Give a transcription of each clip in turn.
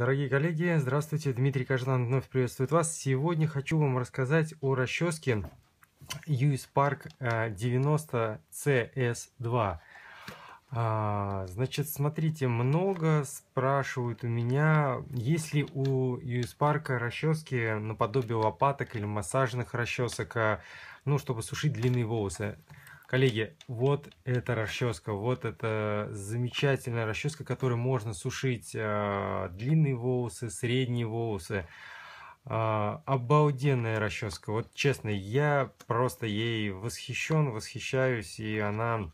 Дорогие коллеги, здравствуйте, Дмитрий Кожлан вновь приветствует вас. Сегодня хочу вам рассказать о расческе US Park 90CS2. Значит, смотрите, много спрашивают у меня, есть ли у US Park расчески наподобие лопаток или массажных расчесок, а, ну, чтобы сушить длинные волосы. Коллеги, вот эта расческа, вот эта замечательная расческа, которой можно сушить э, длинные волосы, средние волосы. Э, обалденная расческа, вот честно, я просто ей восхищен, восхищаюсь, и она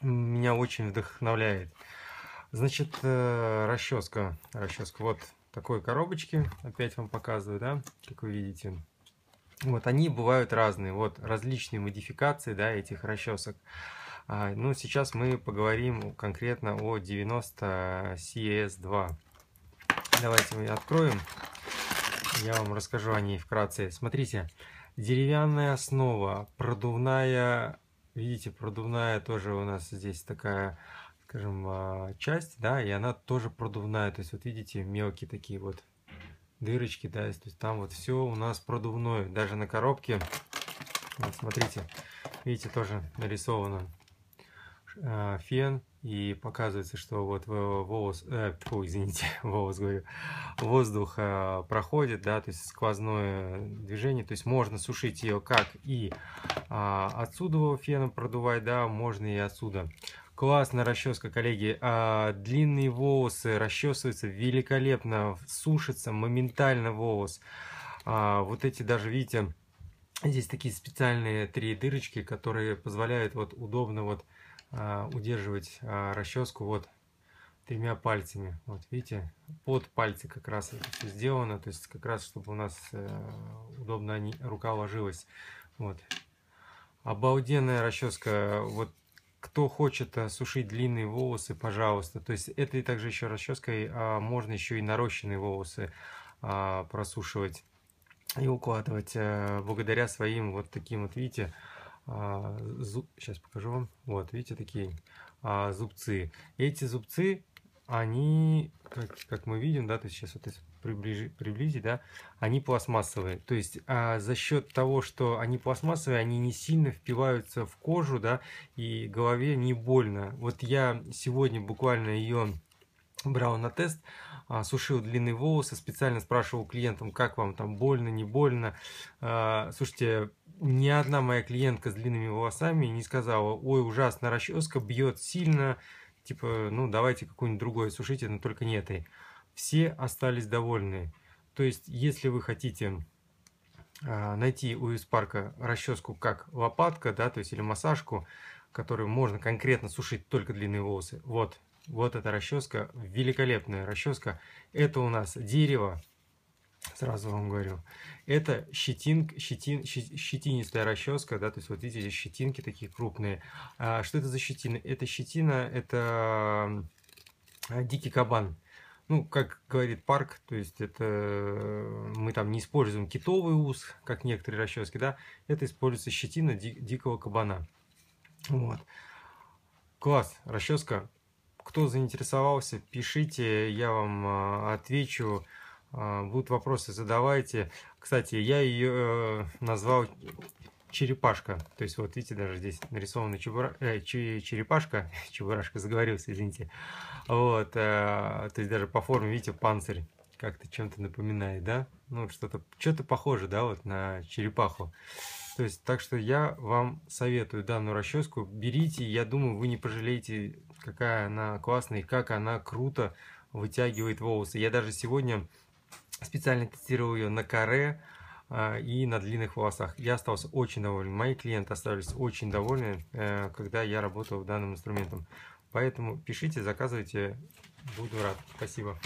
меня очень вдохновляет. Значит, э, расческа, расческа, вот такой коробочки, опять вам показываю, да, как вы видите. Вот, они бывают разные, вот различные модификации да, этих расчесок. А, ну, сейчас мы поговорим конкретно о 90 CS2. Давайте мы откроем, я вам расскажу о ней вкратце. Смотрите, деревянная основа, продувная, видите, продувная тоже у нас здесь такая скажем, а, часть, да, и она тоже продувная, то есть вот видите, мелкие такие вот дырочки, да, то есть там вот все у нас продувное, даже на коробке, вот смотрите, видите, тоже нарисовано э, фен, и показывается, что вот волос, э, фу, извините, волос говорю, воздух э, проходит, да, то есть сквозное движение, то есть можно сушить ее как и э, отсюда феном продувать, да, можно и отсюда. Классная расческа, коллеги. А, длинные волосы расчесываются великолепно, сушится моментально волос. А, вот эти даже, видите, здесь такие специальные три дырочки, которые позволяют вот удобно вот а, удерживать а, расческу вот тремя пальцами. Вот видите, под пальцы как раз это все сделано, то есть как раз чтобы у нас э, удобно рука ложилась. Вот. Обалденная расческа. Вот кто хочет э, сушить длинные волосы, пожалуйста. То есть этой также еще расческой а, можно еще и нарощенные волосы а, просушивать и укладывать а, благодаря своим вот таким вот, видите, а, зуб, сейчас покажу вам, вот, видите, такие а, зубцы. Эти зубцы, они, как, как мы видим, да, то есть сейчас вот если приближи, приблизить, да, они пластмассовые. То есть а, за счет того, что они пластмассовые, они не сильно впиваются в кожу, да, и голове не больно. Вот я сегодня буквально ее брал на тест, а, сушил длинные волосы, специально спрашивал клиентам, как вам там больно, не больно. А, слушайте, ни одна моя клиентка с длинными волосами не сказала, ой, ужасно, расческа бьет сильно, типа, ну, давайте какую-нибудь другую сушите, но только не этой. Все остались довольны. То есть, если вы хотите а, найти у Испарка расческу как лопатка, да, то есть или массажку, которую можно конкретно сушить только длинные волосы. Вот, вот эта расческа, великолепная расческа. Это у нас дерево, Сразу вам говорю. Это щетинка, щетин, щетинистая расческа, да, то есть вот видите, здесь щетинки такие крупные. А что это за щетина? Это щетина, это а, дикий кабан. Ну, как говорит парк, то есть это э, мы там не используем китовый ус, как некоторые расчески, да, это используется щетина ди дикого кабана. Вот. Класс, расческа. Кто заинтересовался, пишите, я вам а, отвечу. А, будут вопросы, задавайте. Кстати, я ее э, назвал черепашка. То есть, вот видите, даже здесь нарисована чебура... Э, черепашка. Чебурашка заговорился, извините. Вот, э, то есть, даже по форме, видите, панцирь как-то чем-то напоминает, да? Ну, что-то что, -то, похоже, да, вот на черепаху. То есть, так что я вам советую данную расческу. Берите, я думаю, вы не пожалеете, какая она классная и как она круто вытягивает волосы. Я даже сегодня Специально тестировал ее на каре а, и на длинных волосах. Я остался очень доволен. Мои клиенты остались очень довольны, э, когда я работал данным инструментом. Поэтому пишите, заказывайте. Буду рад. Спасибо.